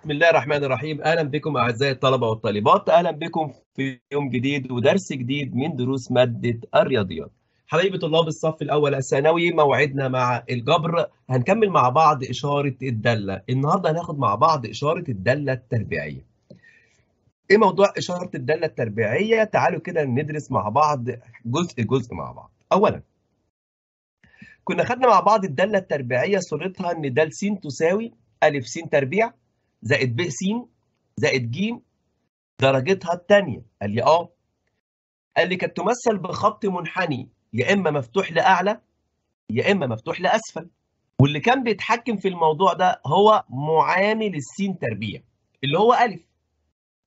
بسم الله الرحمن الرحيم اهلا بكم اعزائي الطلبه والطالبات اهلا بكم في يوم جديد ودرس جديد من دروس ماده الرياضيات حبايبي طلاب الصف الاول الثانوي موعدنا مع الجبر هنكمل مع بعض اشاره الداله النهارده هناخد مع بعض اشاره الداله التربيعيه ايه موضوع اشاره الداله التربيعيه تعالوا كده ندرس مع بعض جزء جزء مع بعض اولا كنا خدنا مع بعض الداله التربيعيه صورتها ان د س تساوي ا س تربيع زائد ب س زائد ج درجتها الثانيه قال لي اه قال لي كانت تمثل بخط منحني يا اما مفتوح لاعلى يا اما مفتوح لاسفل واللي كان بيتحكم في الموضوع ده هو معامل السين تربيع اللي هو الف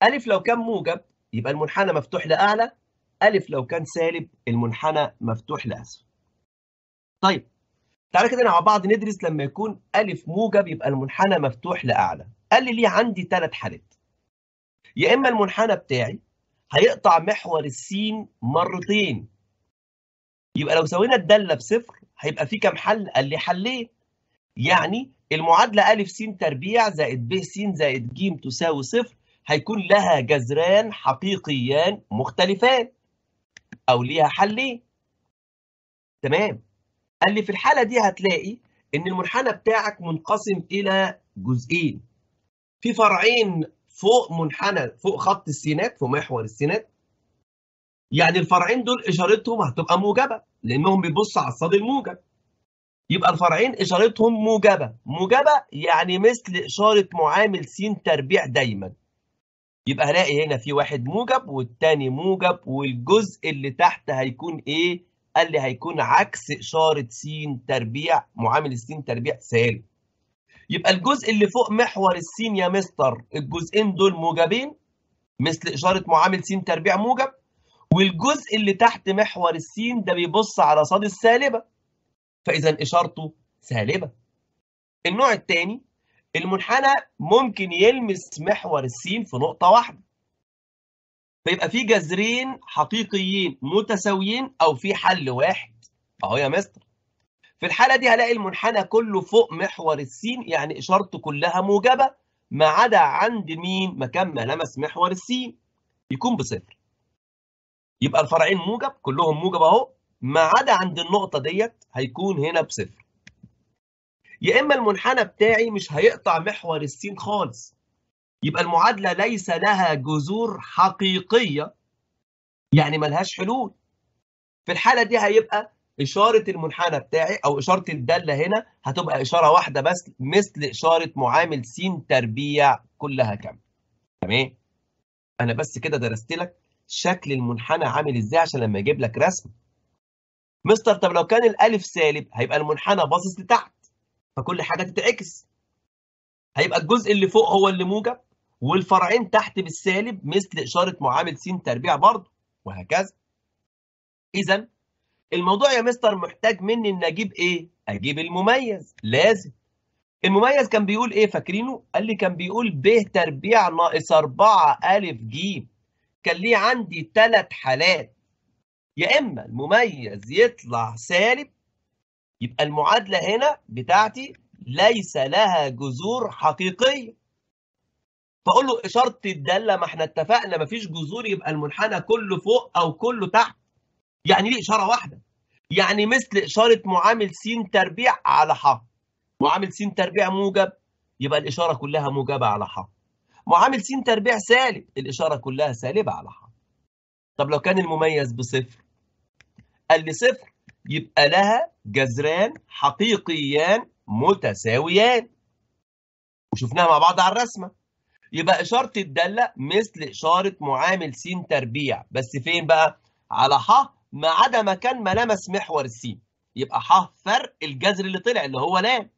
الف لو كان موجب يبقى المنحنى مفتوح لاعلى الف لو كان سالب المنحنى مفتوح لاسفل طيب تعالى كده مع بعض ندرس لما يكون الف موجب يبقى المنحنى مفتوح لاعلى قال لي ليه عندي ثلاث حالات يا اما المنحنى بتاعي هيقطع محور السين مرتين يبقى لو سوينا الداله بصفر هيبقى في كام حل قال لي حلين يعني المعادله ا س تربيع زائد ب س زائد ج تساوي صفر هيكون لها جذران حقيقيان مختلفان او ليها حلين تمام قال لي في الحاله دي هتلاقي ان المنحنى بتاعك منقسم الى جزئين في فرعين فوق منحنى فوق خط السينات فوق محور السينات يعني الفرعين دول اشارتهم هتبقى موجبه لانهم بيبصوا على الصاد الموجب يبقى الفرعين اشارتهم موجبه موجبه يعني مثل اشاره معامل س تربيع دايما يبقى هلاقي هنا في واحد موجب والتاني موجب والجزء اللي تحت هيكون ايه قال لي هيكون عكس اشاره س تربيع معامل س تربيع سالب يبقى الجزء اللي فوق محور السين يا مستر الجزئين دول موجبين مثل إشارة معامل س تربيع موجب والجزء اللي تحت محور السين ده بيبص على صاد السالبة فإذا إشارته سالبة النوع الثاني المنحنى ممكن يلمس محور السين في نقطة واحدة فيبقى في جذرين حقيقيين متساويين أو في حل واحد أهو يا مستر في الحالة دي هلاقي المنحنى كله فوق محور السين يعني إشارته كلها موجبة ما عدا عند مين مكان ما لمس محور السين يكون بصفر يبقى الفرعين موجب كلهم موجب اهو ما عدا عند النقطة ديت هيكون هنا بصفر يا إما المنحنى بتاعي مش هيقطع محور السين خالص يبقى المعادلة ليس لها جذور حقيقية يعني ملهاش حلول في الحالة دي هيبقى اشاره المنحنى بتاعي او اشاره الداله هنا هتبقى اشاره واحده بس مثل اشاره معامل س تربيع كلها كامله تمام انا بس كده درست لك شكل المنحنى عامل ازاي عشان لما اجيب لك رسم مستر طب لو كان الالف سالب هيبقى المنحنى باصص لتحت فكل حاجه تتعكس هيبقى الجزء اللي فوق هو اللي موجب والفرعين تحت بالسالب مثل اشاره معامل س تربيع برضه وهكذا اذا الموضوع يا مستر محتاج مني ان اجيب ايه اجيب المميز لازم المميز كان بيقول ايه فاكرينه قال لي كان بيقول ب تربيع ناقص 4 ا ج كان ليه عندي ثلاث حالات يا اما المميز يطلع سالب يبقى المعادله هنا بتاعتي ليس لها جذور حقيقيه فاقول له اشاره الداله ما احنا اتفقنا مفيش جذور يبقى المنحنى كله فوق او كله تحت يعني ليه إشارة واحدة يعني مثل إشارة معامل س تربيع على ح معامل س تربيع موجب يبقى الإشارة كلها موجبة على ح معامل س تربيع سالب الإشارة كلها سالبة على ح طب لو كان المميز بصفر قال لي صفر يبقى لها جذران حقيقيان متساويان وشفناها مع بعض على الرسمه يبقى اشاره الداله مثل اشاره معامل س تربيع بس فين بقى على ح ما عدا مكان ما لمس محور السين يبقى ح فرق الجذر اللي طلع اللي هو لام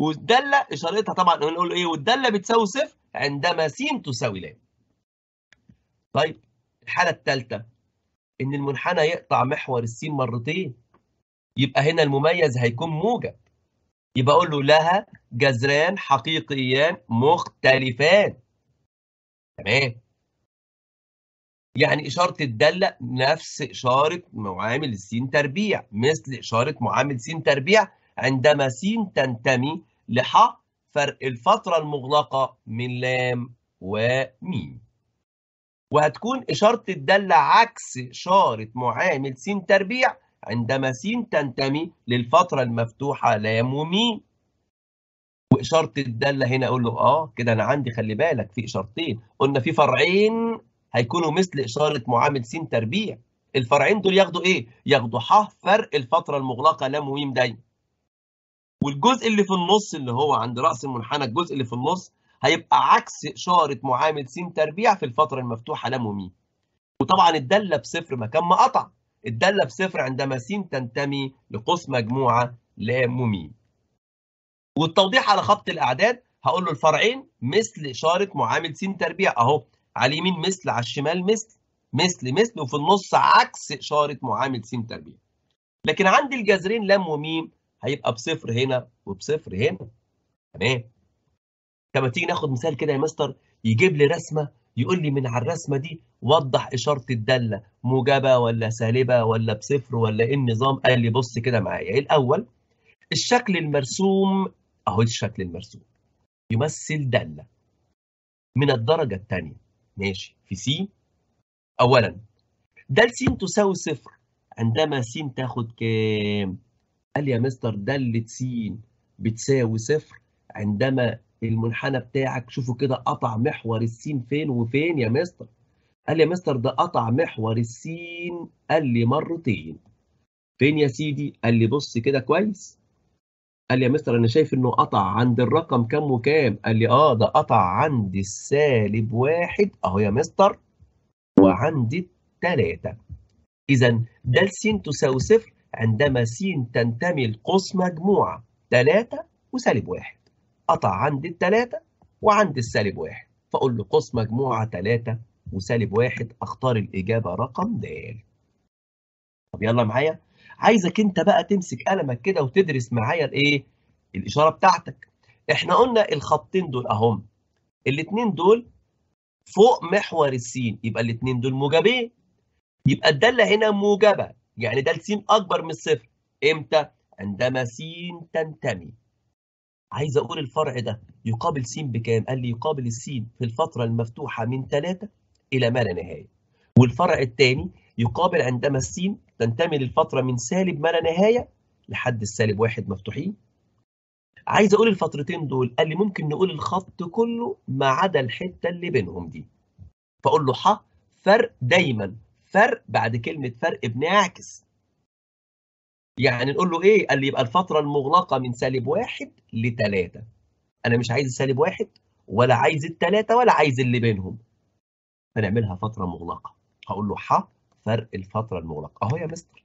والداله اشارتها طبعا نقول ايه والداله بتساوي صفر عندما س تساوي لام طيب الحاله الثالثه ان المنحنى يقطع محور السين مرتين يبقى هنا المميز هيكون موجب يبقى اقول له لها جذران حقيقيان مختلفان تمام يعني إشارة الدالة نفس إشارة معامل السين تربيع مثل إشارة معامل سين تربيع عندما سين تنتمي لح فرق الفترة المغلقة من لام وميم وهتكون إشارة الدالة عكس إشارة معامل سين تربيع عندما سين تنتمي للفترة المفتوحة لام وميم وإشارة الدالة هنا أقول له آه كده أنا عندي خلي بالك في إشارتين قلنا في فرعين هيكونوا مثل إشارة معامل س تربيع الفرعين دول ياخدوا إيه؟ ياخدوا ح فرق الفترة المغلقة لام وميم دايما والجزء اللي في النص اللي هو عند رأس المنحنى الجزء اللي في النص هيبقى عكس إشارة معامل س تربيع في الفترة المفتوحة لام وميم وطبعا الدالة بصفر مكان ما قطع الدالة بصفر عندما س تنتمي لقوس مجموعة لام وميم والتوضيح على خط الأعداد هقول له الفرعين مثل إشارة معامل س تربيع أهو على اليمين مثل على الشمال مثل مثل مثل وفي النص عكس إشارة معامل س تربيع لكن عندي الجذرين لام وميم هيبقى بصفر هنا وبصفر هنا تمام لما تيجي ناخد مثال كده يا مستر يجيب لي رسمة يقول لي من على الرسمة دي وضح إشارة الدالة موجبة ولا سالبة ولا بصفر ولا إيه النظام قال لي بص كده معايا إيه الأول الشكل المرسوم أهو الشكل المرسوم يمثل دالة من الدرجة الثانية ماشي في س اولا دال س تساوي صفر عندما س تاخد كام قال لي يا مستر دالة س بتساوي صفر عندما المنحنى بتاعك شوفوا كده قطع محور السين فين وفين يا مستر قال لي يا مستر ده قطع محور السين قال لي مرتين فين يا سيدي قال لي بص كده كويس قال لي يا مستر انا شايف انه قطع عند الرقم كام وكام قال لي اه ده قطع عند السالب واحد اهو يا مستر وعند الثلاثة اذا ده س تساوي صفر عندما س تنتمي لقوس مجموعة ثلاثة وسالب واحد قطع عند الثلاثة وعند السالب واحد فاقول له قوس مجموعة ثلاثة وسالب واحد اختار الاجابة رقم د طب يلا معايا عايزك انت بقى تمسك قلمك كده وتدرس معايا الايه الاشاره بتاعتك احنا قلنا الخطين دول اهم الاثنين دول فوق محور السين يبقى الاثنين دول موجبين يبقى الداله هنا موجبه يعني ده السين اكبر من الصفر امتى عندما س تنتمي عايز اقول الفرع ده يقابل س بكام قال لي يقابل السين في الفتره المفتوحه من 3 الى ما لا نهايه والفرع الثاني يقابل عندما السين تنتمي للفترة من سالب ما لا نهاية لحد السالب واحد مفتوحين عايز اقول الفترتين دول قال لي ممكن نقول الخط كله ما عدا الحته اللي بينهم دي فاقول له ح فرق دايما فرق بعد كلمه فرق بنعكس يعني نقول له ايه قال لي يبقى الفتره المغلقه من سالب واحد لثلاثه انا مش عايز سالب واحد ولا عايز الثلاثه ولا عايز اللي بينهم فنعملها فتره مغلقه هقول له ح فرق الفترة المغلقة أهو يا مستر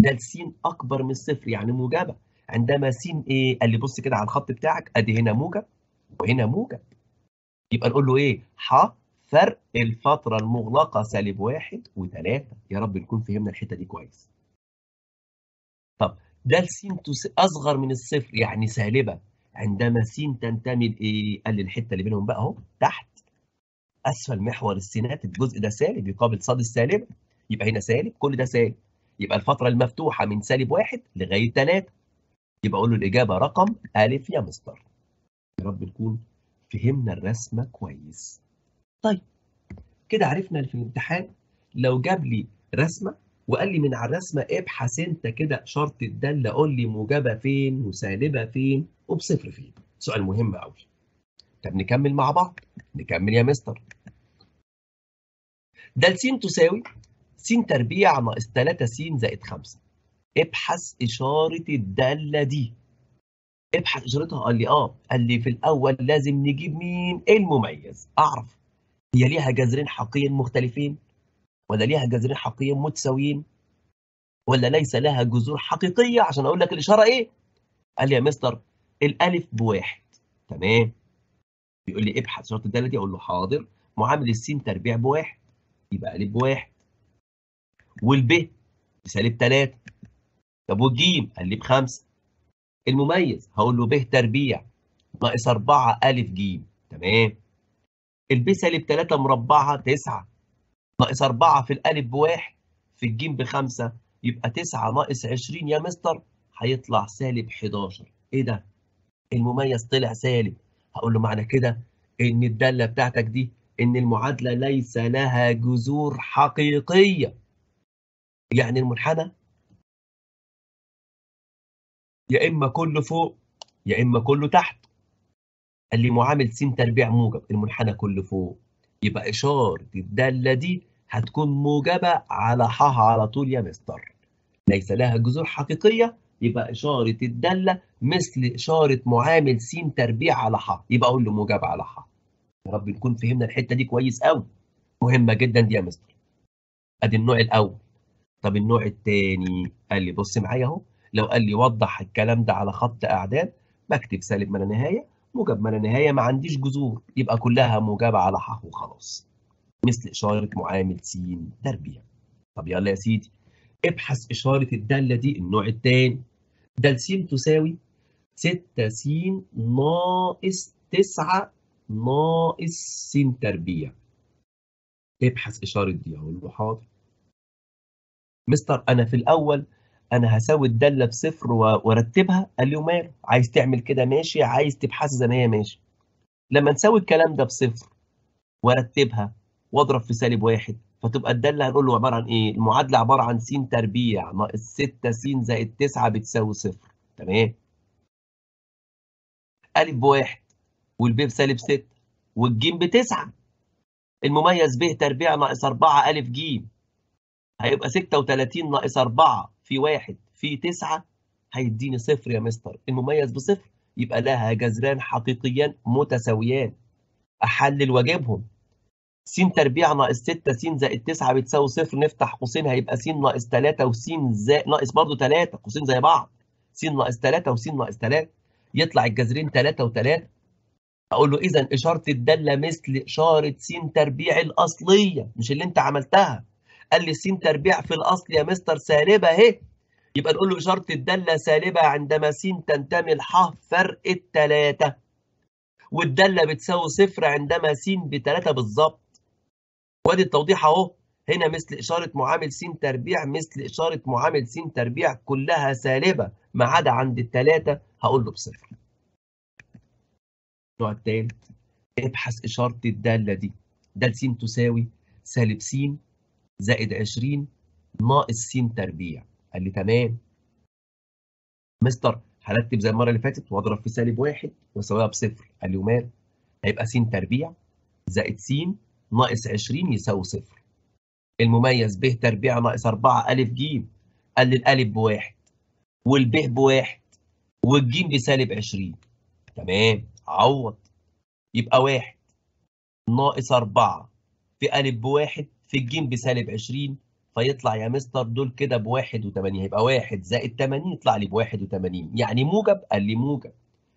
ده السين أكبر من الصفر يعني موجبة عندما سين إيه قال لي بص كده على الخط بتاعك أدي هنا موجب وهنا موجب يبقى نقول له إيه ح فرق الفترة المغلقة سالب واحد وثلاثة يا رب نكون فهمنا الحتة دي كويس طب ده السين أصغر من الصفر يعني سالبة عندما س تنتمي لإيه؟ قال لي الحتة اللي بينهم بقى أهو تحت أسفل محور السينات الجزء ده سالب يقابل صاد السالبة يبقى هنا سالب كل ده سالب يبقى الفتره المفتوحه من سالب واحد لغايه ثلاثه يبقى اقول له الاجابه رقم ا يا مستر يا رب نكون فهمنا الرسمه كويس طيب كده عرفنا في الامتحان لو جاب لي رسمه وقال لي من على الرسمه ابحث انت كده شرط الداله قول لي موجبه فين وسالبه فين وبصفر فين سؤال مهم قوي طب نكمل مع بعض نكمل يا مستر د س تساوي س تربيع ناقص 3 س زائد 5 ابحث إشارة الدالة دي ابحث إشارتها قال لي آه قال لي في الأول لازم نجيب مين المميز أعرف هي ليها جذرين حقيقيين مختلفين ولا ليها جذرين حقيقيين متساويين ولا ليس لها جذور حقيقية عشان أقول لك الإشارة إيه قال لي يا مستر الألف بواحد تمام بيقول لي ابحث إشارة الدالة دي أقول له حاضر معامل السين تربيع بواحد يبقى ألف بواحد والب بسالب 3 طب والجيم قال لي بخمسه المميز هقول له ب تربيع ناقص 4 أ ج تمام الب سالب 3 مربعها 9 ناقص 4 في الألف بواحد في الجيم بخمسة يبقى 9 ناقص 20 يا مستر هيطلع سالب 11 ايه ده؟ المميز طلع سالب هقول له معنى كده ان الداله بتاعتك دي ان المعادله ليس لها جذور حقيقيه يعني المنحنى يا اما كله فوق يا اما كله تحت قال لي معامل س تربيع موجب المنحنى كله فوق يبقى اشاره الداله دي هتكون موجبه على ح على طول يا مستر ليس لها جذور حقيقيه يبقى اشاره الداله مثل اشاره معامل س تربيع على ح يبقى اقول له موجبه على ح يا رب نكون فهمنا الحته دي كويس قوي مهمه جدا دي يا مستر ادي النوع الاول طب النوع الثاني قال لي بص معايا اهو لو قال لي وضح الكلام ده على خط اعداد بكتب سالب ما لا نهايه موجب ما لا نهايه ما عنديش جذور يبقى كلها موجبه على حق وخلاص مثل اشاره معامل س تربيع طب يلا يا سيدي ابحث اشاره الداله دي النوع الثاني دال س تساوي 6 س ناقص 9 ناقص س تربيع ابحث اشاره دي اقول له حاضر مستر انا في الاول انا هساوي الداله بصفر وارتبها قال لي وماله عايز تعمل كده ماشي عايز تبحث زي ما هي ماشي لما نساوي الكلام ده بصفر وارتبها واضرب في سالب واحد فتبقى الداله هنقول له عباره عن ايه؟ المعادله عباره عن س تربيع ناقص 6 س زائد 9 بتساوي صفر تمام؟ أ بواحد والب بسالب 6 والجيم بتسعة المميز ب تربيع ناقص 4 أ ج هيبقى 36 ناقص 4 في 1 في 9 هيديني صفر يا مستر المميز بصفر يبقى لها جذران حقيقيان متساويان احلل واجيبهم س تربيع ناقص 6 س زائد 9 بتساوي صفر نفتح قوسين هيبقى س ناقص 3 وس زائد ناقص برضه 3 قوسين زي بعض س ناقص 3 وس ناقص 3 يطلع الجذرين 3 و3 اقول له اذا اشاره الداله مثل اشاره س تربيع الاصليه مش اللي انت عملتها قال لي س تربيع في الأصل يا مستر سالبة أهي يبقى نقول له إشارة الدالة سالبة عندما س تنتمي لح فرق التلاتة والدالة بتساوي صفر عندما س بتلاتة بالظبط وادي التوضيح أهو هنا مثل إشارة معامل س تربيع مثل إشارة معامل س تربيع كلها سالبة ما عدا عند التلاتة هقول له بصفر. النوع التالت ابحث إشارة الدالة دي دال س تساوي سالب س زائد 20 ناقص س تربيع قال لي تمام مستر هرتب زي المره اللي فاتت واضرب في سالب واحد واساويها بصفر قال لي ومال هيبقى س تربيع زائد س ناقص 20 يساوي صفر المميز ب تربيع ناقص 4 أ ج قال لي الألف بواحد والب بواحد والجيم بسالب 20 تمام عوض يبقى واحد ناقص 4 في أ بواحد في الجيم بسالب 20 فيطلع يا مستر دول كده ب 81 هيبقى 1 زائد 80 يطلع لي ب 81 يعني موجب قال لي موجب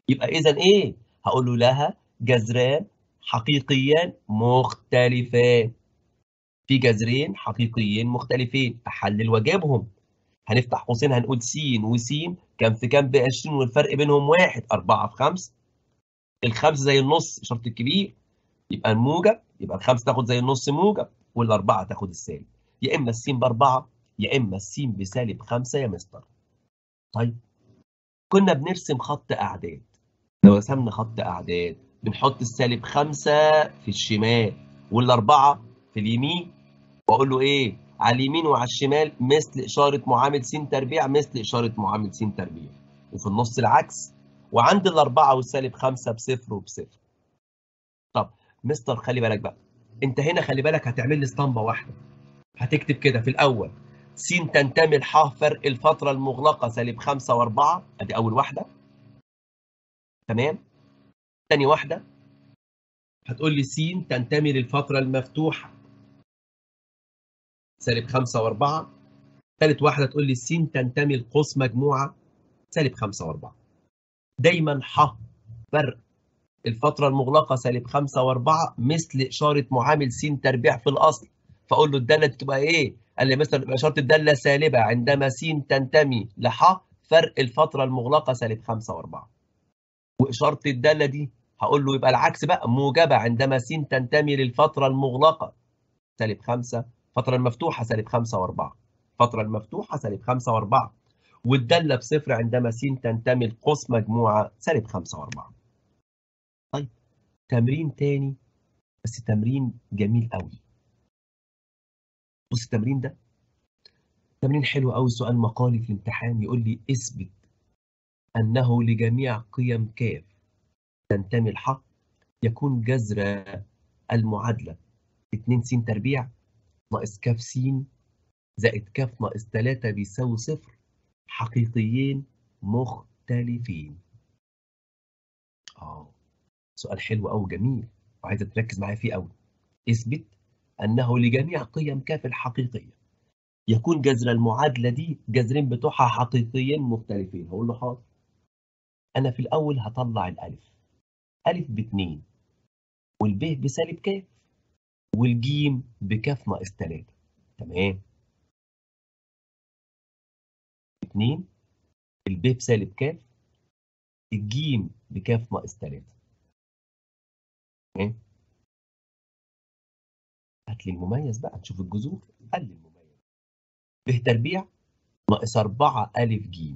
يبقى اذا ايه هقول له لها جذران حقيقيان مختلفان في جذرين حقيقيين مختلفين احلل واجابهم هنفتح قوسين هنقول س و س كم في كام ب 20 والفرق بينهم واحد 4 في 5 الخمس زي النص شرط الكبير يبقى الموجب يبقى الخمس تاخد زي النص موجب والاربعه تاخد السالب يا اما السين باربعه يا اما السين بسالب خمسه يا مستر طيب كنا بنرسم خط اعداد لو رسمنا خط اعداد بنحط السالب خمسه في الشمال والاربعه في اليمين واقول له ايه على اليمين وعلى الشمال مثل اشاره معامل س تربيع مثل اشاره معامل س تربيع وفي النص العكس وعند الاربعه والسالب خمسه بصفر وبصفر طب مستر خلي بالك بقى انت هنا خلي بالك هتعمل لي اسطمبه واحده هتكتب كده في الاول س تنتمي لح فرق الفتره المغلقه سالب 5 و4 ادي اول واحده تمام ثاني واحده هتقول لي س تنتمي للفتره المفتوحه سالب 5 و4 ثالث واحده تقول لي س تنتمي لقوس مجموعه سالب 5 و4 دايما ح فرق الفترة المغلقة سالب خمسة وأربعة مثل إشارة معامل س تربيع في الأصل فأقول له الدالة تبقى إيه؟ قال لي مثلا إشارة الدالة سالبة عندما س تنتمي لح فرق الفترة المغلقة سالب خمسة وأربعة وإشارة الدالة دي هقول له يبقى العكس بقى موجبة عندما س تنتمي للفترة المغلقة سالب خمسة الفترة المفتوحة سالب خمسة وأربعة الفترة المفتوحة سالب خمسة وأربعة والدالة بصفر عندما س تنتمي لقوس مجموعة سالب خمسة وأربعة طيب تمرين تاني بس تمرين جميل قوي بص التمرين ده تمرين حلو قوي سؤال مقالي في امتحان يقول لي اثبت انه لجميع قيم كاف تنتمي الحق يكون جذر المعادله 2 س تربيع ناقص كاف س زائد كاف ناقص 3 بيساوي صفر حقيقيين مختلفين اه سؤال حلو قوي جميل وعايزك تركز معايا فيه قوي اثبت انه لجميع قيم كاف الحقيقيه يكون جذر المعادله دي جذرين بتوعها حقيقيين مختلفين هقول له حاضر انا في الاول هطلع الالف الف باتنين والب بسالب كاف والجيم بكاف ناقص 3 تمام اتنين الب بسالب كاف الجيم بكاف ناقص 3 ايه؟ هات لي المميز بقى نشوف الجذور قال لي المميز ب تربيع ناقص 4 أ ج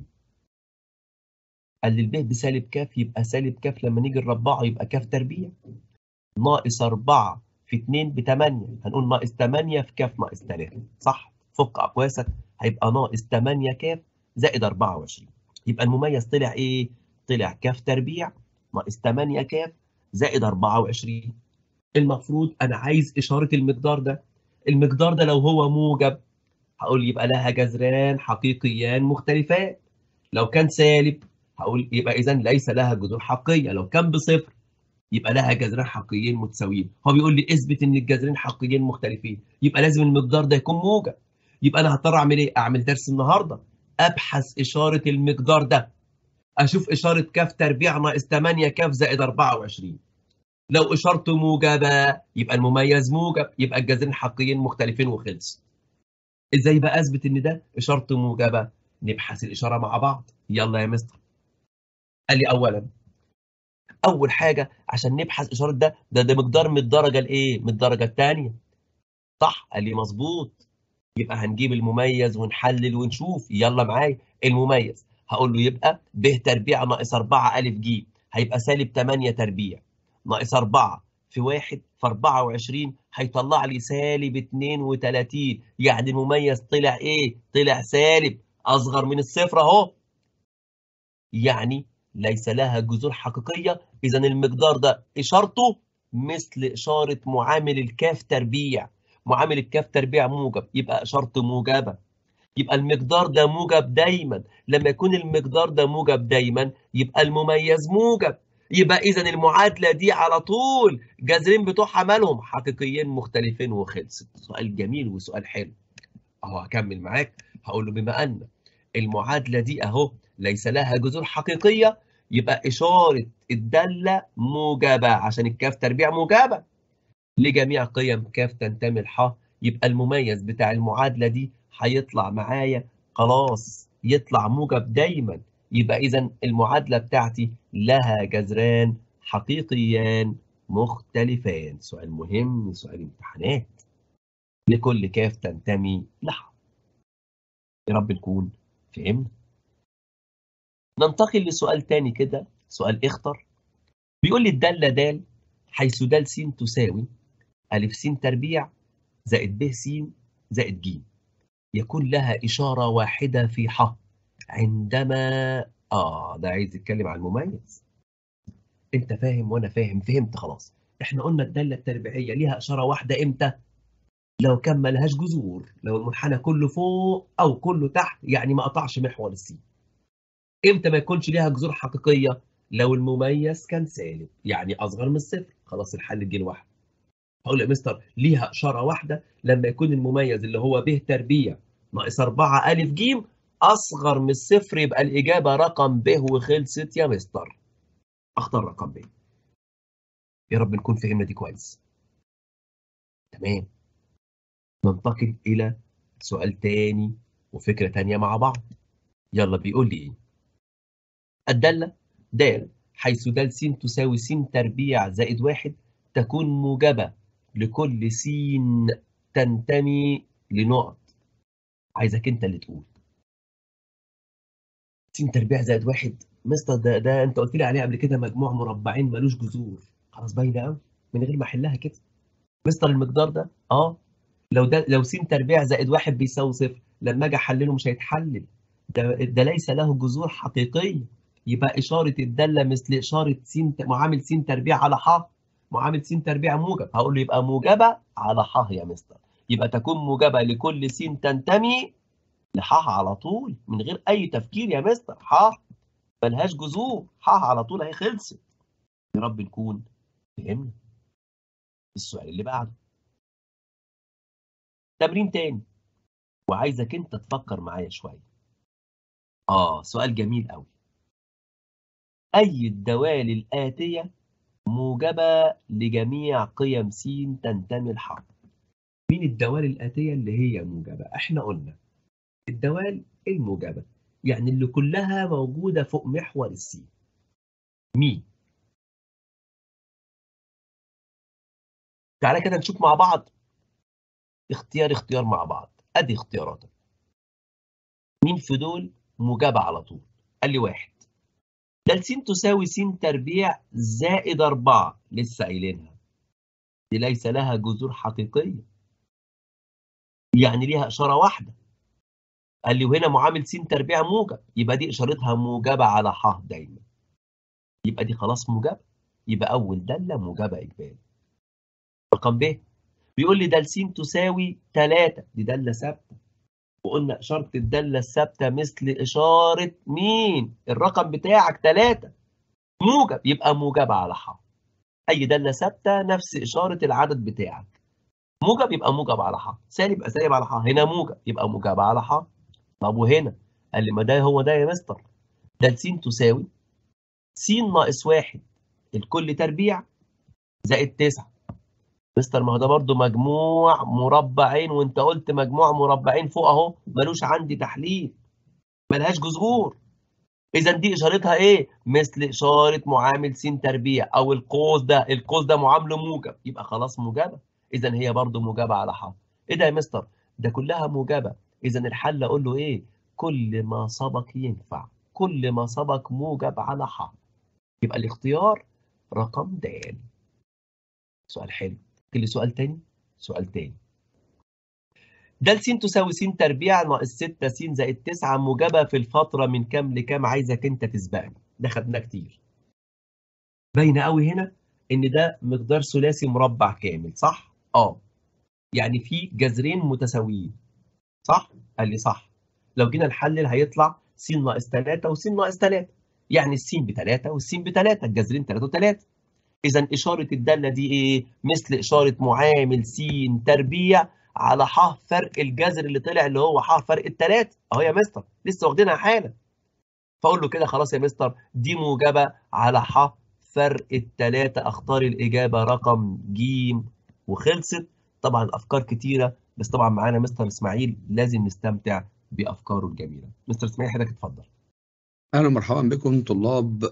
قال لي ب بسالب ك يبقى سالب ك لما نيجي نربعه يبقى ك تربيع ناقص 4 في 2 ب 8 هنقول ناقص 8 في ك ناقص 3 صح فك اقواسك هيبقى ناقص 8 ك زائد 24 يبقى المميز طلع ايه؟ طلع ك تربيع ناقص 8 ك زائد 24 المفروض انا عايز اشاره المقدار ده المقدار ده لو هو موجب هقول يبقى لها جذران حقيقيان مختلفان لو كان سالب هقول يبقى اذا ليس لها جذور حقيقيه لو كان بصفر يبقى لها جذرين حقيقيين متساويين هو بيقول لي اثبت ان الجذرين حقيقيين مختلفين يبقى لازم المقدار ده يكون موجب يبقى انا هضطر اعمل ايه اعمل درس النهارده ابحث اشاره المقدار ده اشوف اشاره كاف تربيع ناقص 8 كاف زائد 24 لو اشارته موجبه يبقى المميز موجب يبقى الجذرين حقيقيين مختلفين وخلص ازاي بقى اثبت ان ده اشارته موجبه نبحث الاشاره مع بعض يلا يا مستر قال لي اولا اول حاجه عشان نبحث اشاره ده ده, ده مقدار من الدرجه الايه من الدرجه الثانيه صح قال لي مظبوط يبقى هنجيب المميز ونحلل ونشوف يلا معايا المميز هقول له يبقى ب تربيع ناقص 4 ا ج هيبقى سالب 8 تربيع ناقص 4 في 1 في 24 هيطلع لي سالب 32 يعني المميز طلع إيه؟ طلع سالب أصغر من الصفر أهو يعني ليس لها جذور حقيقية إذا المقدار ده إشارته مثل إشارة معامل الكاف تربيع معامل الكاف تربيع موجب يبقى إشارته موجبة يبقى المقدار ده موجب دايما لما يكون المقدار ده موجب دايما يبقى المميز موجب يبقى اذا المعادله دي على طول جذرين بتوعها مالهم حقيقيين مختلفين وخلصت سؤال جميل وسؤال حلو اهو هكمل معاك هقول له بما ان المعادله دي اهو ليس لها جذور حقيقيه يبقى اشاره الداله موجبه عشان الكاف تربيع موجبه لجميع قيم كاف تنتمي لحا يبقى المميز بتاع المعادله دي هيطلع معايا خلاص يطلع موجب دايما يبقى إذا المعادلة بتاعتي لها جذران حقيقيان مختلفان سؤال مهم سؤال امتحانات لكل كاف تنتمي لها يا رب نكون فهمنا ننتقل لسؤال تاني كده سؤال اختر بيقول لي الدالة د حيث د س تساوي أ س تربيع زائد ب س زائد ج يكون لها إشارة واحدة في حق عندما آه ده عايز يتكلم عن المميز أنت فاهم وأنا فاهم فهمت خلاص إحنا قلنا الدالة التربيعية ليها إشارة واحدة إمتى؟ لو كان ملهاش جذور لو المنحنى كله فوق أو كله تحت يعني ما قطعش محور السين إمتى ما يكونش ليها جذور حقيقية؟ لو المميز كان سالب يعني أصغر من الصفر خلاص الحل الجين لوحده هقول يا مستر ليها اشاره واحده لما يكون المميز اللي هو به تربيع ناقص 4 الف ج اصغر من الصفر يبقى الاجابه رقم ب وخلصت يا مستر اختار رقم ب يا رب نكون فهمنا دي كويس تمام ننتقل الى سؤال تاني وفكره تانيه مع بعض يلا بيقول لي ايه الداله د حيث د س تساوي س تربيع زائد واحد تكون موجبه لكل سين تنتمي لنقط عايزك انت اللي تقول سين تربيع زائد واحد مستر ده, ده انت قلت لي عليه قبل كده مجموع مربعين ملوش جذور خلاص باينه قوي من غير ما احلها كده مستر المقدار ده اه لو ده لو س تربيع زائد واحد بيساوي صفر لما اجي احلله مش هيتحلل ده, ده ليس له جذور حقيقيه يبقى اشاره الداله مثل اشاره س معامل س تربيع على ح معامل س تربيع موجب هقول له يبقى موجبه على ح يا مستر يبقى تكون موجبه لكل س تنتمي لح على طول من غير اي تفكير يا مستر ح ملهاش جذور ح على طول اهي خلصت يا رب نكون فهمنا السؤال اللي بعده تمرين تاني وعايزك انت تفكر معايا شويه اه سؤال جميل قوي اي الدوال الاتيه موجبة لجميع قيم س تنتمي لحرف مين الدوال الآتية اللي هي موجبة؟ احنا قلنا الدوال الموجبة يعني اللي كلها موجودة فوق محور السين مين؟ تعالى كده نشوف مع بعض اختيار اختيار مع بعض ادي اختياراتك مين في دول موجبة على طول قال لي واحد د س تساوي س تربيع زائد 4 لسه قايلينها دي ليس لها جذور حقيقية يعني ليها إشارة واحدة قال لي وهنا معامل س تربيع موجب يبقى دي إشارتها موجبة على ح دايما يبقى دي خلاص موجبة يبقى أول دالة موجبة إجباري رقم ب بيقول لي د س تساوي 3 دي دالة ثابتة وقلنا إشارة الدالة الثابتة مثل إشارة مين؟ الرقم بتاعك تلاتة موجب يبقى موجبة على حرف أي دالة ثابتة نفس إشارة العدد بتاعك موجب يبقى موجب على حرف سالب يبقى سالب على حرف هنا موجب يبقى موجب على حرف طب وهنا قال لي ما ده هو ده يا مستر دال س تساوي س ناقص واحد الكل تربيع زائد تسعة مستر ما هو ده برضه مجموع مربعين وانت قلت مجموع مربعين فوق اهو ملوش عندي تحليل ملهاش جذور اذا دي اشارتها ايه مثل اشاره معامل س تربيع او القوس ده القوس ده معامله موجب يبقى خلاص موجبه اذا هي برضه موجبه على حق ايه ده يا مستر ده كلها موجبه اذا الحل اقول له ايه كل ما سبق ينفع كل ما سبق موجب على حق يبقى الاختيار رقم د سؤال حلو لي سؤال تاني سؤال تاني د س تساوي س تربيع ناقص 6 س زائد 9 موجبه في الفتره من كام لكام عايزك انت تسبقني ده خدناه كتير باينه قوي هنا ان ده مقدار ثلاثي مربع كامل صح اه يعني في جذرين متساويين صح قال لي صح لو جينا نحلل هيطلع س ناقص 3 وس ناقص 3 يعني السين ب 3 والسين ب 3 الجذرين 3 و3 اذا اشاره الداله دي ايه مثل اشاره معامل س تربيع على ح فرق الجذر اللي طلع اللي هو ح فرق الثلاث اهو يا مستر لسه واخدينها حالا فاقول له كده خلاص يا مستر دي موجبه على ح فرق الثلاثه اختار الاجابه رقم ج وخلصت طبعا افكار كتيره بس طبعا معانا مستر اسماعيل لازم نستمتع بافكاره الجميله مستر اسماعيل حضرتك اتفضل اهلا ومرحبا بكم طلاب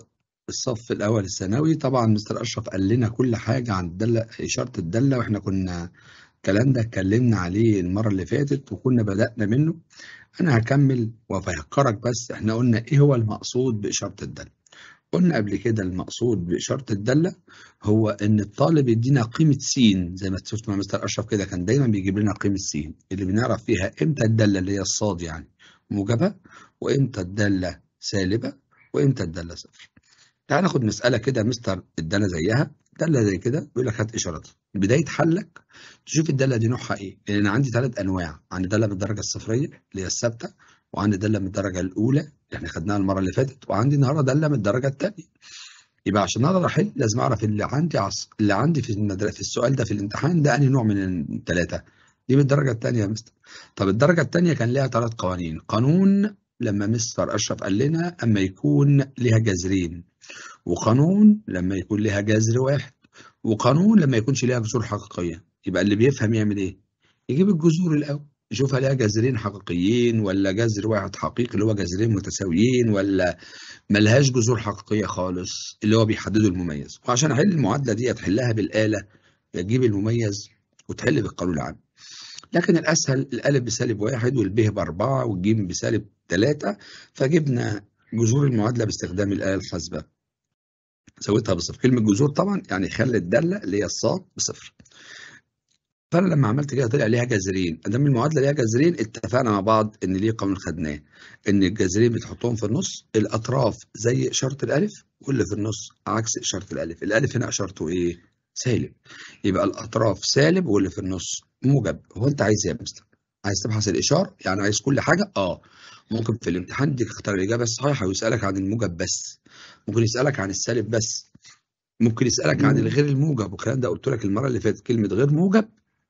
الصف الاول الثانوي طبعا مستر اشرف قال لنا كل حاجه عن الداله اشاره الداله واحنا كنا الكلام ده اتكلمنا عليه المره اللي فاتت وكنا بدانا منه انا هكمل وافكرك بس احنا قلنا ايه هو المقصود باشاره الداله قلنا قبل كده المقصود بإشارة الدالة هو إن الطالب يدينا قيمة س زي ما شفت مع مستر أشرف كده كان دايما بيجيب لنا قيمة س اللي بنعرف فيها إمتى الدالة اللي هي الصاد يعني موجبة وإمتى الدالة سالبة وإمتى الدالة صفر تعال ناخد مساله كده مستر ادانا زيها داله زي كده بيقول لك هات اشارات بدايه حلك تشوف الداله دي نوعها ايه لان يعني عندي ثلاث انواع عندي داله من الدرجه الصفريه اللي هي الثابته وعندي داله من الدرجه الاولى اللي يعني احنا خدناها المره اللي فاتت وعندي النهارده داله من الدرجه الثانيه يبقى عشان اقدر احل لازم اعرف اللي عندي عص... اللي عندي في المدرسه في السؤال ده في الامتحان ده انهي نوع من الثلاثه دي من الدرجه الثانيه يا مستر طب الدرجه الثانيه كان ليها ثلاث قوانين قانون لما مستر أشرف قال لنا أما يكون لها جذرين وقانون لما يكون لها جذر واحد وقانون لما يكونش لها جذور حقيقية يبقى اللي بيفهم يعمل إيه؟ يجيب الجذور الأول يشوفها لها جذرين حقيقيين ولا جذر واحد حقيقي اللي هو جذرين متساويين ولا ملهاش جذور حقيقية خالص اللي هو بيحدده المميز وعشان أحل المعادلة دي هتحلها بالآلة تجيب المميز وتحل بالقانون العام لكن الأسهل الألف بسالب واحد والب بأربعة والجيم بسالب ثلاثة فجبنا جذور المعادلة باستخدام الآلة الحاسبة سويتها بصفر كلمة جذور طبعا يعني خلي الدالة اللي هي الصاد بصفر فأنا لما عملت كده طلع ليها جذرين أدام المعادلة ليها جذرين اتفقنا مع بعض إن ليه قانون خدناه إن الجذرين بتحطهم في النص الأطراف زي إشارة الألف واللي في النص عكس إشارة الألف الألف هنا إشارته إيه؟ سالب يبقى الأطراف سالب واللي في النص موجب هو انت عايز ايه يا مستر؟ عايز تبحث الاشار يعني عايز كل حاجه اه ممكن في الامتحان دي تختار الاجابه الصحيحه ويسالك عن الموجب بس ممكن يسالك عن السالب بس ممكن يسالك عن الغير الموجب والكلام ده قلت لك المره اللي فاتت كلمه غير موجب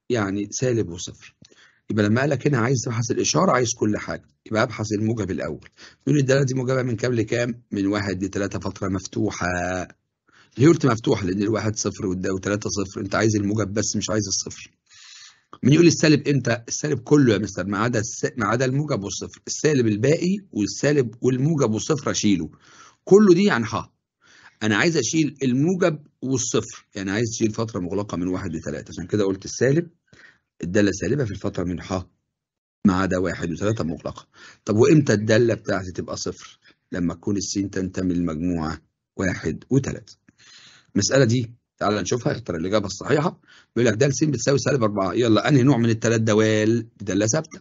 يعني سالب وصفر يبقى لما قال لك هنا عايز تبحث الاشاره عايز كل حاجه يبقى ابحث الموجب الاول يقول لي الداله دي موجبه من كام لكام من واحد لثلاثه فتره مفتوحه ليه قلت مفتوحه لان الواحد صفر والثلاثه صفر انت عايز الموجب بس مش عايز الصفر من يقول لي السالب امتى؟ السالب كله يا مستر ما عدا ما عدا الموجب والصفر، السالب الباقي والسالب والموجب والصفر اشيله. كله دي يعني ح. انا عايز اشيل الموجب والصفر، يعني عايز اشيل فتره مغلقه من واحد لثلاثه، عشان كده قلت السالب الداله سالبه في الفتره من ح ما عدا واحد وثلاثه مغلقه. طب وامتى الداله بتاعتي تبقى صفر؟ لما تكون السين تنتمي للمجموعة واحد وثلاثه. المساله دي تعال نشوفها اختار الاجابه الصحيحه بيقول لك دال س بتساوي سالب 4 يلا انهي نوع من الثلاث دوال داله ثابته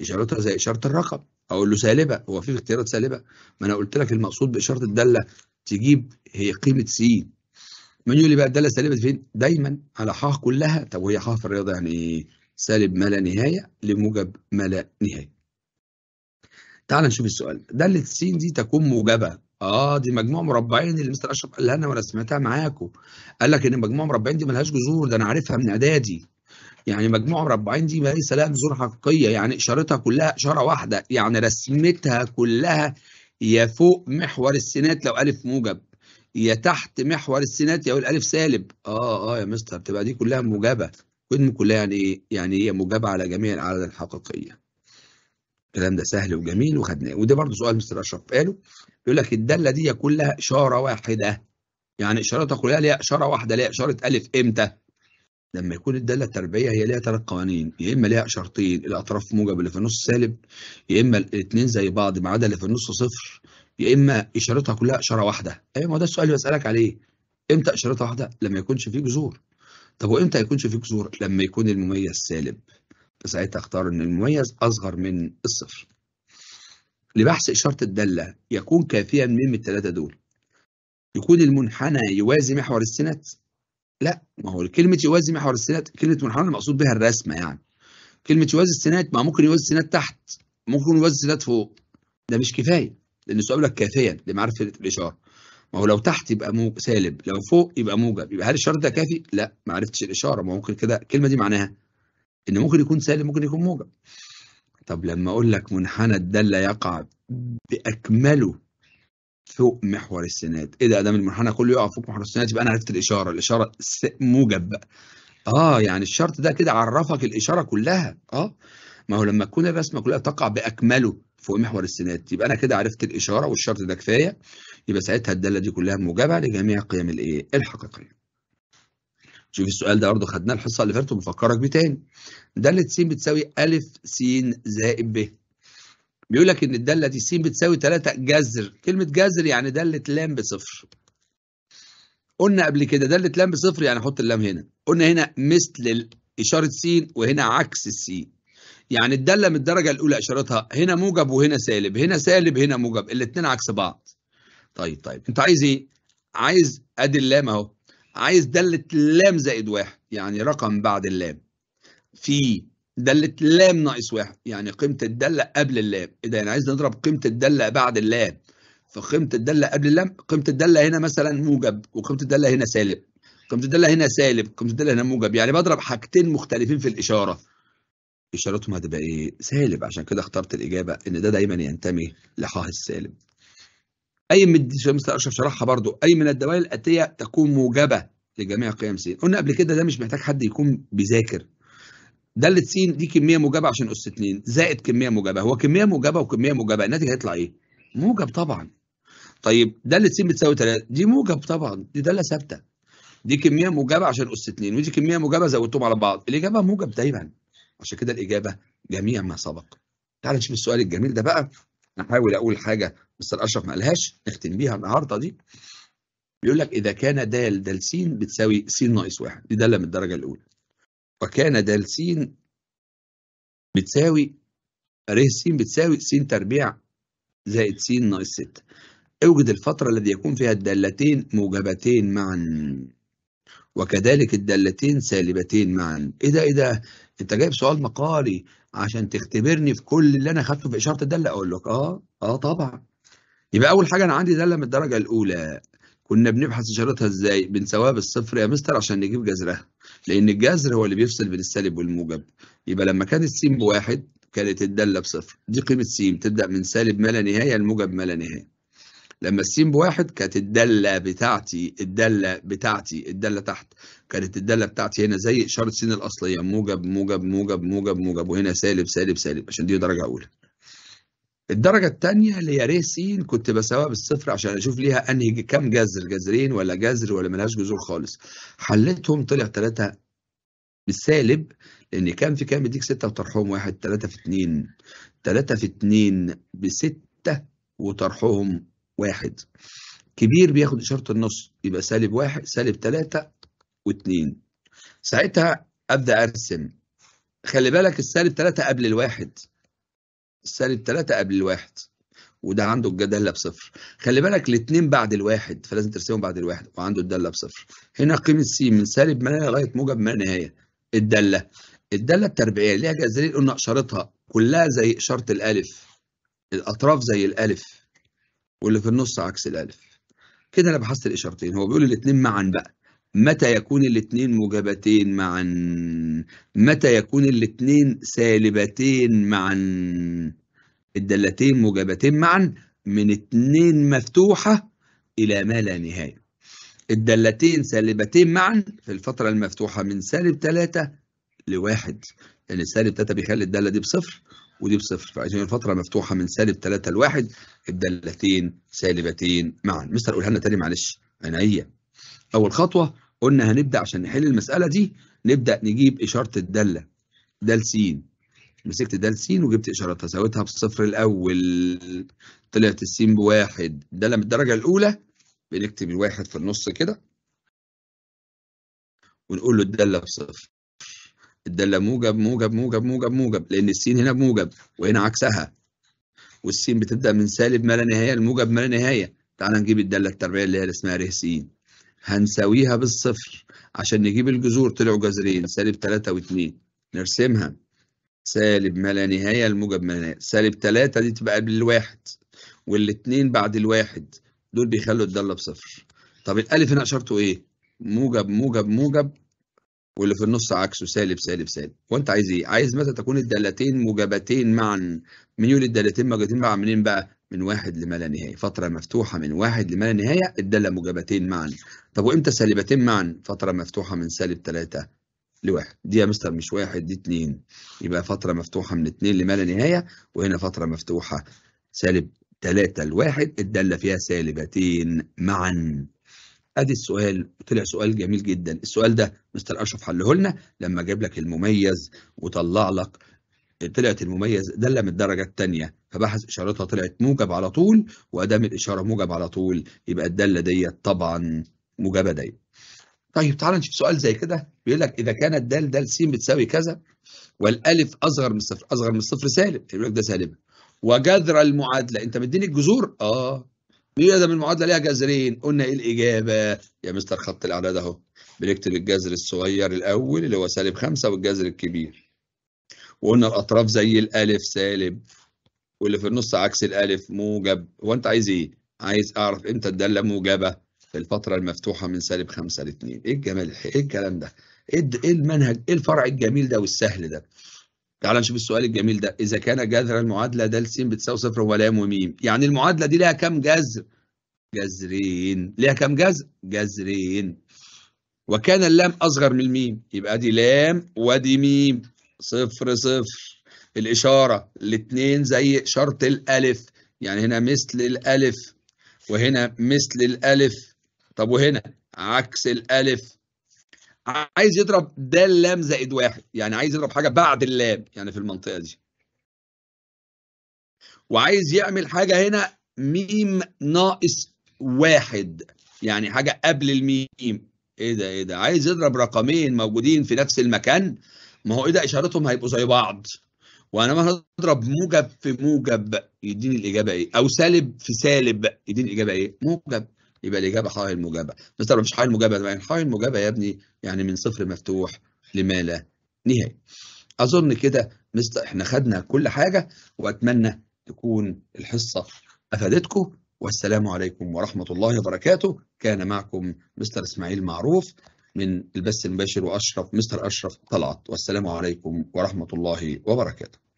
اشارتها زي اشاره الرقم اقول له سالبه هو في اختيارات سالبه ما انا قلت لك المقصود باشاره الداله تجيب هي قيمه س من يقول لي بقى الداله سالبه فين دايما على ح كلها طب وهي ح في الرياضه يعني ايه سالب ما لا نهايه لموجب ما لا نهايه تعال نشوف السؤال داله س دي تكون موجبه آه دي مجموع مربعين اللي مستر أشرف قالها لنا وأنا سمعتها معاكم. قال لك إن مجموع مربعين دي ملهاش جذور ده أنا عارفها من إعدادي. يعني مجموع مربعين دي ليس لها جذور حقيقية يعني إشارتها كلها إشارة واحدة يعني رسمتها كلها يا فوق محور السينات لو ألف موجب يا تحت محور السينات لو الألف سالب آه آه يا مستر تبقى دي كلها موجبة كلها يعني إيه؟ يعني هي موجبة على جميع الأعداد الحقيقية الكلام ده سهل وجميل وخدناه وده برضه سؤال مستر أشرف قاله يقول لك الداله دي كلها اشاره واحده يعني اشارتها كلها ليها اشاره واحده ليها اشاره الف امتى لما يكون الداله التربيعيه هي ليها ثلاث قوانين يا اما ليها اشارتين الاطراف موجب اللي في النص سالب يا اما الاثنين زي بعض ما عدا اللي في النص صفر يا اما اشارتها كلها اشاره واحده ايوه ما ده السؤال اللي بسالك عليه امتى اشارتها واحده لما يكونش فيه جذور طب وامتى يكونش فيه جذور لما يكون المميز سالب فساعتها اختار ان المميز اصغر من الصفر لبحث إشارة الدالة يكون كافيا من الثلاثة دول يكون المنحنى يوازي محور السنت لا ما هو كلمة يوازي محور السنت كلمة منحنى المقصود بها الرسمة يعني كلمة يوازي السنت ما ممكن يوازي السنت تحت ممكن يوازي السنت فوق ده مش كفاية لأن السؤال لك كافيا لمعرفة الإشارة ما هو لو تحت يبقى مو سالب لو فوق يبقى موجب يبقى هل الشرط ده كافي؟ لا ما عرفتش الإشارة ما ممكن كده الكلمة دي معناها إن ممكن يكون سالب ممكن يكون موجب طب لما أقول لك منحنى الدالة يقع بأكمله فوق محور السناد إيه ده ادام المنحنى كله يقع فوق محور السناد يبقى أنا عرفت الإشارة الإشارة موجب بقى آه يعني الشرط ده كده عرفك الإشارة كلها آه ما هو لما تكون الرسمة كلها تقع بأكمله فوق محور السينات يبقى انا كده عرفت الاشاره والشرط ده كفايه يبقى ساعتها الداله دي كلها موجبه لجميع قيم الايه الحقيقيه شوف السؤال ده برضه خدناه الحصه اللي فاتت وبفكرك بيه تاني داله س بتساوي ا س زائد ب بيقول لك ان الداله دي س بتساوي 3 جذر كلمه جذر يعني داله لام بصفر قلنا قبل كده داله لام بصفر يعني احط اللام هنا قلنا هنا مثل اشاره س وهنا عكس السين يعني الداله من الدرجه الاولى اشارتها هنا موجب وهنا سالب هنا سالب هنا موجب الاثنين عكس بعض طيب طيب انت عايز ايه عايز ادي اللام اهو عايز دالة لام زائد واحد يعني رقم بعد اللام في دالة لام ناقص واحد يعني قيمة الدالة قبل اللام إذا إيه يعني عايز نضرب قيمة الدالة بعد اللام فقيمة الدالة قبل اللام قيمة الدالة هنا مثلا موجب وقيمة الدالة هنا سالب قيمة الدالة هنا سالب قيمة الدالة هنا موجب يعني بضرب حاجتين مختلفين في الإشارة إشارتهم هتبقى إيه؟ سالب عشان كده اخترت الإجابة إن ده دايما ينتمي لحاه السالب أي من مستر أشرف شرحها برضو أي من الدوائر الآتية تكون موجبة لجميع قيم س قلنا قبل كده ده مش محتاج حد يكون بيذاكر دالة س دي كمية موجبة عشان أس 2 زائد كمية موجبة هو كمية موجبة وكمية موجبة الناتج هيطلع إيه؟ موجب طبعا طيب دالة س بتساوي 3 دي موجب طبعا دي دالة ثابتة دي كمية موجبة عشان أس 2 ودي كمية موجبة زودتهم على بعض الإجابة موجب دايما عشان كده الإجابة جميع ما سبق تعال نشوف السؤال الجميل ده بقى نحاول أقول حاجة مستر اشرف ما قالهاش نختم بيها النهارده دي بيقول لك اذا كان د د س بتساوي س ناقص واحد دي داله من الدرجه الاولى وكان د س بتساوي ر س بتساوي س تربيع زائد س ناقص 6 اوجد الفترة الذي يكون فيها الدالتين موجبتين معا وكذلك الدالتين سالبتين معا ايه ده ايه ده انت جايب سؤال مقالي عشان تختبرني في كل اللي انا خدته في اشارة الدالة اقول لك اه اه طبعا يبقى اول حاجه انا عندي داله من الدرجه الاولى كنا بنبحث اشارتها ازاي بنساويها بالصفر يا مستر عشان نجيب جذرها لان الجذر هو اللي بيفصل بين السالب والموجب يبقى لما كانت س بواحد كانت الداله بصفر دي قيمه س تبدا من سالب ما لا نهايه لموجب ما لا نهايه لما السين بواحد كانت الدالة بتاعتي الدالة بتاعتي الدالة تحت كانت الدالة بتاعتي هنا زي إشارة سين الأصلية موجب موجب موجب موجب موجب وهنا سالب سالب سالب عشان دي درجة أولى الدرجة الثانية اللي هي ري س كنت بساويها بالصفر عشان اشوف ليها انهي كام جذر جذرين ولا جذر ولا ملهاش جذور خالص حليتهم طلع 3 بالسالب لان كان في كام يديك 6 وطرحهم 1 3 في 2 3 في 2 ب 6 وطرحهم 1 كبير بياخد اشاره النص يبقى سالب 1 سالب 3 و2 ساعتها ابدا ارسم خلي بالك السالب 3 قبل الواحد سالب 3 قبل الواحد وده عنده الداله بصفر خلي بالك الاثنين بعد الواحد فلازم ترسمهم بعد الواحد وعنده الداله بصفر هنا قيمه س من سالب ما لغايه موجب ما نهايه الداله الداله التربيعيه ليها جذرين قلنا اشارتها كلها زي اشاره الالف الاطراف زي الالف واللي في النص عكس الالف كده انا بحثت الاشارتين هو بيقول الاثنين معا بقى متى يكون الاثنين موجبتين معا متى يكون الاثنين سالبتين معا الدالتين موجبتين معا من اثنين مفتوحة إلى ما لا نهاية الدالتين سالبتين معا في الفترة المفتوحة من سالب ثلاثة لواحد يعني سالب ثلاثة بيخلي الدالة دي بصفر ودي بصفر فعشان الفترة مفتوحة من سالب ثلاثة لواحد الدالتين سالبتين معا مستر قولها لنا تاني معلش انا هي أول خطوة قلنا هنبدأ عشان نحل المسألة دي نبدأ نجيب إشارة الدالة دال س مسكت دال س وجبت إشارتها سويتها بالصفر الأول طلعت الس بواحد دالة من الدرجة الأولى بنكتب الواحد في النص كده ونقول له الدالة بصفر الدالة موجب موجب موجب موجب موجب لأن السين هنا بموجب وهنا عكسها والسين بتبدأ من سالب ما لا نهاية لموجب ما لا نهاية تعال نجيب الدالة التربيعية اللي هي اسمها ر س هنساويها بالصفر عشان نجيب الجذور طلعوا جذرين سالب 3 و2 نرسمها سالب ما لا نهاية الموجب ما لا نهاية سالب 3 دي تبقى قبل الواحد والاثنين بعد الواحد دول بيخلوا الدالة بصفر طب الألف هنا إشارته إيه؟ موجب موجب موجب واللي في النص عكسه سالب سالب سالب وانت عايز ايه عايز متى تكون الدالتين موجبتين معا من يقول الدالتين موجبتين معا منين بقى من واحد لما لا نهاية فترة مفتوحة من واحد لما لا نهاية الدالة موجبتين معا طب وإمتى سالبتين معا فترة مفتوحة من سالب ثلاثة لواحد دي يا مستر مش واحد دي اتنين يبقى فترة مفتوحة من اتنين لما لا نهاية وهنا فترة مفتوحة سالب ثلاثة لواحد الدالة فيها سالبتين معا ادي السؤال طلع سؤال جميل جدا السؤال ده مستر اشرف حله لنا لما جاب لك المميز وطلع لك طلعت المميز اللي من الدرجة الثانية فبحث إشارتها طلعت موجب على طول وأدام الإشارة موجب على طول يبقى الدالة ديت طبعا موجبة دايما طيب تعال نشوف سؤال زي كده بيقول لك إذا كانت دال دال س بتساوي كذا والألف أصغر من الصفر أصغر من الصفر سالب يقول لك ده سالبه وجذر المعادلة أنت مديني الجذور؟ آه بيقول ده من المعادلة ليها جذرين قلنا إيه الإجابة يا مستر خط الأعداد أهو بنكتب الجذر الصغير الأول اللي هو سالب خمسة والجذر الكبير وقلنا الاطراف زي الالف سالب واللي في النص عكس الالف موجب هو انت عايز ايه عايز اعرف امتى الداله موجبه في الفتره المفتوحه من سالب 5 ل 2 ايه الجمال ايه الكلام ده إيه, ايه المنهج ايه الفرع الجميل ده والسهل ده تعال نشوف السؤال الجميل ده اذا كان جذر المعادله د س بتساوي صفر ولام وميم يعني المعادله دي لها كام جذر جذرين ليها كام جذر جذرين وكان اللام اصغر من الميم يبقى دي لام ودي ميم صفر صفر الإشارة الاتنين زي إشارة الألف يعني هنا مثل الألف وهنا مثل الألف طب وهنا عكس الألف عايز يضرب ده اللام زائد واحد يعني عايز يضرب حاجة بعد اللام يعني في المنطقة دي وعايز يعمل حاجة هنا ميم ناقص واحد يعني حاجة قبل الميم ايه ده ايه ده عايز يضرب رقمين موجودين في نفس المكان ما هو ايه ده اشارتهم هيبقوا زي بعض وانا ما هضرب موجب في موجب يديني الاجابه ايه او سالب في سالب يديني الاجابه ايه موجب يبقى الاجابه حاء الموجبه بس طبعا مش حاء الموجبه يعني حاء الموجبه يا ابني يعني من صفر مفتوح لما لا نهايه اظن كده مست... احنا خدنا كل حاجه واتمنى تكون الحصه افادتكم والسلام عليكم ورحمه الله وبركاته كان معكم مستر اسماعيل معروف من البث المباشر وأشرف مستر أشرف طلعت والسلام عليكم ورحمة الله وبركاته